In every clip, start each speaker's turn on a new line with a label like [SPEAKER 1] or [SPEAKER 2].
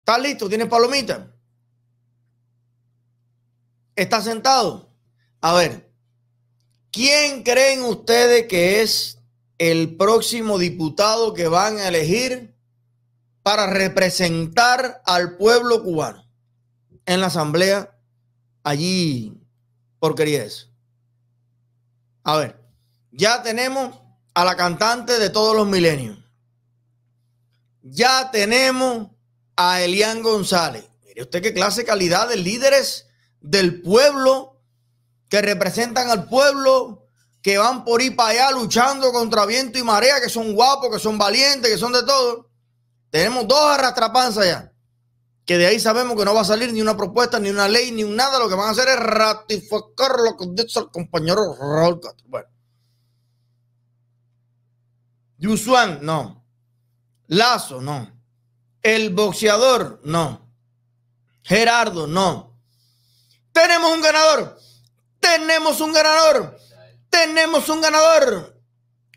[SPEAKER 1] ¿Estás listo? ¿Tienes palomita? ¿Estás sentado? A ver, ¿quién creen ustedes que es el próximo diputado que van a elegir para representar al pueblo cubano en la asamblea allí porquería eso. A ver, ya tenemos a la cantante de todos los milenios ya tenemos a Elian González. Mire usted qué clase de calidad de líderes del pueblo que representan al pueblo, que van por ir para allá luchando contra viento y marea, que son guapos, que son valientes, que son de todo. Tenemos dos arrastrapanzas ya, que de ahí sabemos que no va a salir ni una propuesta, ni una ley, ni un nada. Lo que van a hacer es ratificar lo que dice el compañero Raúl Bueno. Yusuan, no. Lazo, no. El boxeador, no. Gerardo, no. Tenemos un ganador. Tenemos un ganador. Tenemos un ganador.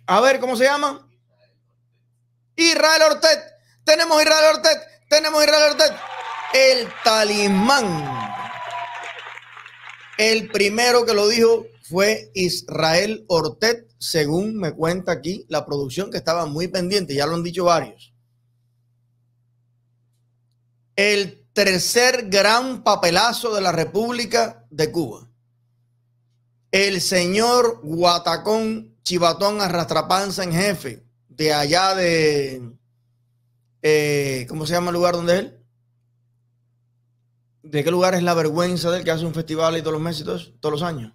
[SPEAKER 1] A ver, ¿cómo se llama? Israel Ortez. Tenemos Israel Ortez. Tenemos Israel Ortez. El talismán. El primero que lo dijo fue Israel Ortez, según me cuenta aquí la producción que estaba muy pendiente. Ya lo han dicho varios el tercer gran papelazo de la República de Cuba. El señor Guatacón Chivatón Arrastrapanza en jefe de allá de... Eh, ¿Cómo se llama el lugar donde él? ¿De qué lugar es la vergüenza del que hace un festival y todos los meses, y todos los años?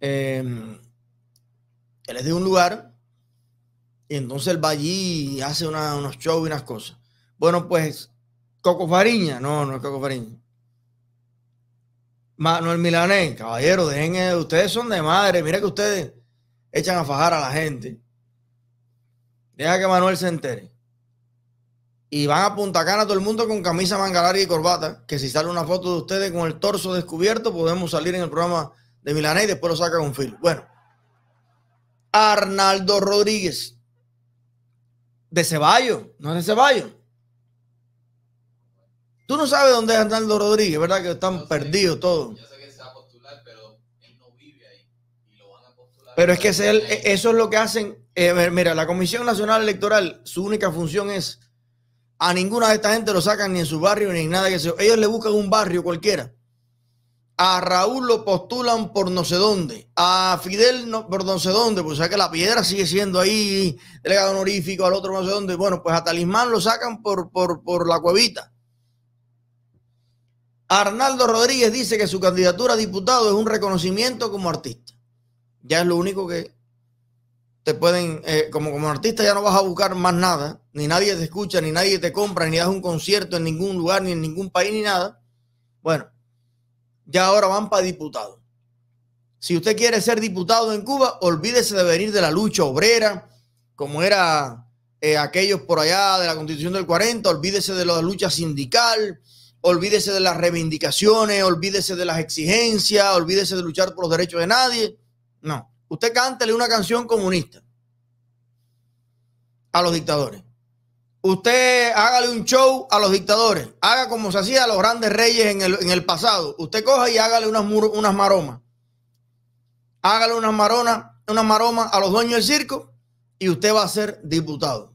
[SPEAKER 1] Em, él es de un lugar y entonces él va allí y hace unos shows y unas cosas. Bueno, pues Coco Fariña, no, no es Coco Fariña. Manuel Milanés, caballero, dejen, eh, ustedes son de madre, mira que ustedes echan a fajar a la gente. Deja que Manuel se entere. Y van a Punta Cana todo el mundo con camisa manga y corbata, que si sale una foto de ustedes con el torso descubierto, podemos salir en el programa de Milanés y después lo sacan un filo. Bueno, Arnaldo Rodríguez, de Ceballos, no es de Ceballos. Tú no sabes dónde es Arnaldo Rodríguez, ¿verdad? Que están perdidos todos. Yo sé que se va a postular, pero él no vive ahí. Y lo van a postular. Pero es que es e, eso es lo que hacen. Eh, mira, la Comisión Nacional Electoral, su única función es. A ninguna de esta gente lo sacan ni en su barrio ni en nada que sea. Ellos le buscan un barrio cualquiera. A Raúl lo postulan por no sé dónde. A Fidel no, por no sé dónde. Pues o sea que la piedra sigue siendo ahí, delegado honorífico, al otro no sé dónde. Bueno, pues a Talismán lo sacan por, por, por la cuevita. Arnaldo Rodríguez dice que su candidatura a diputado es un reconocimiento como artista. Ya es lo único que te pueden, eh, como, como artista ya no vas a buscar más nada, ni nadie te escucha, ni nadie te compra, ni das un concierto en ningún lugar, ni en ningún país, ni nada. Bueno, ya ahora van para diputado. Si usted quiere ser diputado en Cuba, olvídese de venir de la lucha obrera, como era eh, aquellos por allá de la constitución del 40, olvídese de la lucha sindical, olvídese de las reivindicaciones, olvídese de las exigencias, olvídese de luchar por los derechos de nadie. No, usted cántele una canción comunista a los dictadores. Usted hágale un show a los dictadores. Haga como se hacía a los grandes reyes en el, pasado. Usted coja y hágale unas, unas maromas. Hágale unas maronas, unas maromas a los dueños del circo y usted va a ser diputado.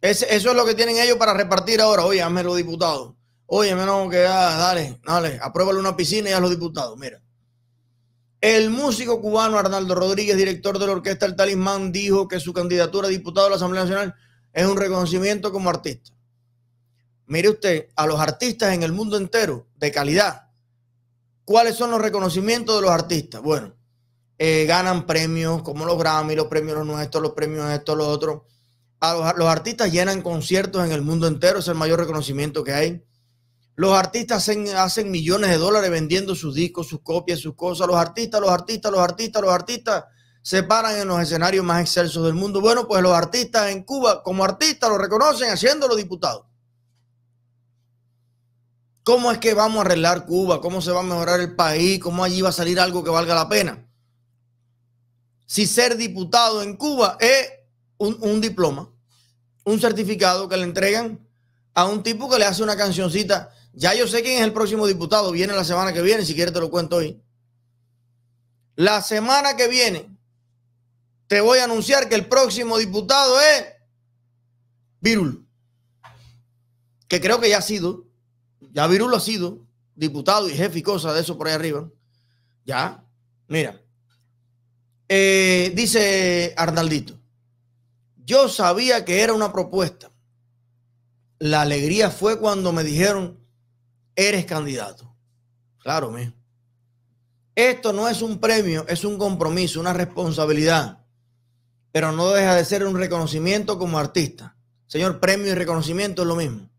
[SPEAKER 1] eso es lo que tienen ellos para repartir ahora. Oye, lo los diputados. Oye, menos que dale, dale, apruébale una piscina y a los diputados. Mira. El músico cubano Arnaldo Rodríguez, director de la orquesta El Talismán, dijo que su candidatura a diputado de la Asamblea Nacional es un reconocimiento como artista. Mire usted, a los artistas en el mundo entero, de calidad, ¿cuáles son los reconocimientos de los artistas? Bueno, eh, ganan premios como los Grammy, los premios nuestros, los premios estos, los otros. los artistas llenan conciertos en el mundo entero, es el mayor reconocimiento que hay. Los artistas hacen, millones de dólares vendiendo sus discos, sus copias, sus cosas. Los artistas, los artistas, los artistas, los artistas se paran en los escenarios más excelsos del mundo. Bueno, pues los artistas en Cuba, como artistas, lo reconocen haciendo los diputados. ¿Cómo es que vamos a arreglar Cuba? ¿Cómo se va a mejorar el país? ¿Cómo allí va a salir algo que valga la pena? Si ser diputado en Cuba es un diploma, un certificado que le entregan a un tipo que le hace una cancioncita ya yo sé quién es el próximo diputado. Viene la semana que viene. Si quieres, te lo cuento hoy. La semana que viene te voy a anunciar que el próximo diputado es Virul. Que creo que ya ha sido. Ya Virul ha sido diputado y jefe y cosas de eso por ahí arriba. Ya. Mira. Eh, dice Arnaldito. Yo sabía que era una propuesta. La alegría fue cuando me dijeron, eres candidato. Claro, mío. Esto no es un premio, es un compromiso, una responsabilidad, pero no deja de ser un reconocimiento como artista. Señor, premio y reconocimiento es lo mismo.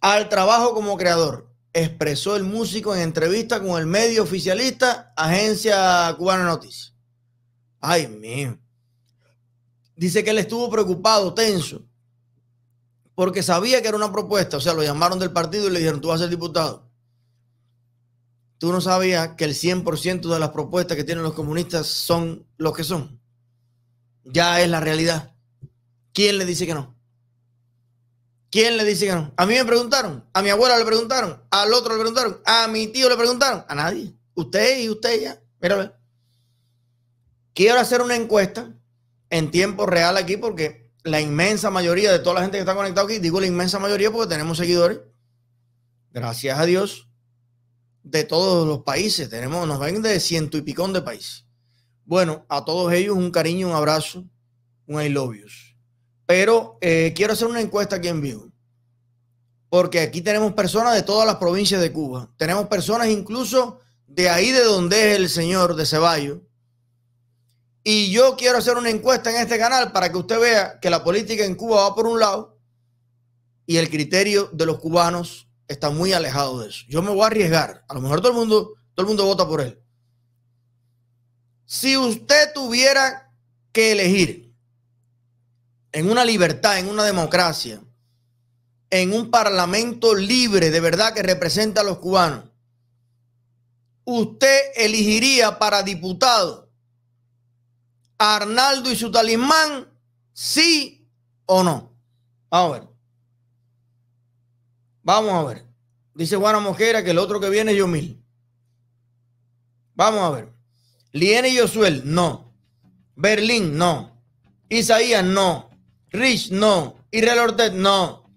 [SPEAKER 1] Al trabajo como creador, expresó el músico en entrevista con el medio oficialista Agencia Cubana Noticias. Ay, mío. Dice que él estuvo preocupado, tenso, porque sabía que era una propuesta. O sea, lo llamaron del partido y le dijeron, tú vas a ser diputado. Tú no sabías que el 100% de las propuestas que tienen los comunistas son los que son. Ya es la realidad. ¿Quién le dice que no? ¿Quién le dice que no? A mí me preguntaron, a mi abuela le preguntaron, al otro le preguntaron, a mi tío le preguntaron, a nadie. Usted y usted ya. Míralo. Quiero hacer una encuesta en tiempo real aquí porque la inmensa mayoría de toda la gente que está conectada aquí, digo la inmensa mayoría porque tenemos seguidores, gracias a Dios, de todos los países. Tenemos, nos ven de ciento y picón de países. Bueno, a todos ellos un cariño, un abrazo, un I love Pero eh, quiero hacer una encuesta aquí en vivo. Porque aquí tenemos personas de todas las provincias de Cuba. Tenemos personas incluso de ahí de donde es el señor de Ceballos y yo quiero hacer una encuesta en este canal para que usted vea que la política en Cuba va por un lado y el criterio de los cubanos está muy alejado de eso. Yo me voy a arriesgar. A lo mejor todo el mundo, todo el mundo vota por él. Si usted tuviera que elegir en una libertad, en una democracia, en un parlamento libre de verdad que representa a los cubanos, usted elegiría para diputado Arnaldo y su talismán, sí o no. Vamos a ver. Vamos a ver. Dice Juana Mojera que el otro que viene es Yomil. Vamos a ver. Liene y Josuel, no. Berlín, no. Isaías, no. Rich, no. Israel Ortez, no.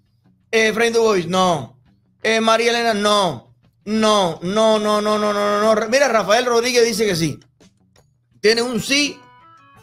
[SPEAKER 1] Eh, Frank no. Eh, María Elena, no. No, no, no, no, no, no, no. Mira, Rafael Rodríguez dice que sí. Tiene un sí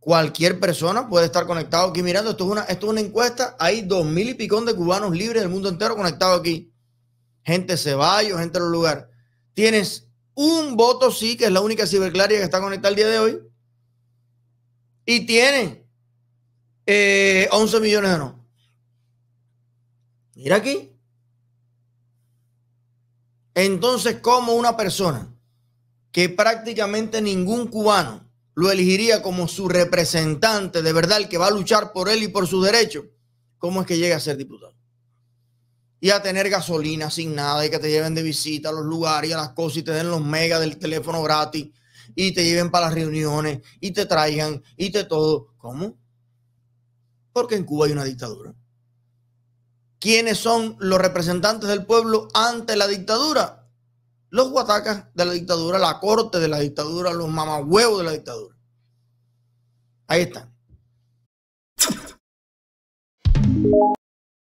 [SPEAKER 1] cualquier persona puede estar conectado aquí mirando. Esto es una, es una encuesta. Hay dos mil y picón de cubanos libres del mundo entero conectados aquí. Gente de Ceballos, gente de los lugares. Tienes un voto sí, que es la única ciberclaria que está conectada el día de hoy. Y tiene 11 eh, millones de no. Mira aquí. Entonces, como una persona que prácticamente ningún cubano lo elegiría como su representante de verdad, el que va a luchar por él y por sus derechos, ¿cómo es que llega a ser diputado? Y a tener gasolina sin nada y que te lleven de visita a los lugares y a las cosas y te den los megas del teléfono gratis y te lleven para las reuniones y te traigan y te todo. ¿Cómo? Porque en Cuba hay una dictadura. ¿Quiénes son los representantes del pueblo ante la dictadura? los guatacas de la dictadura, la corte de la dictadura, los huevos de la dictadura. Ahí están.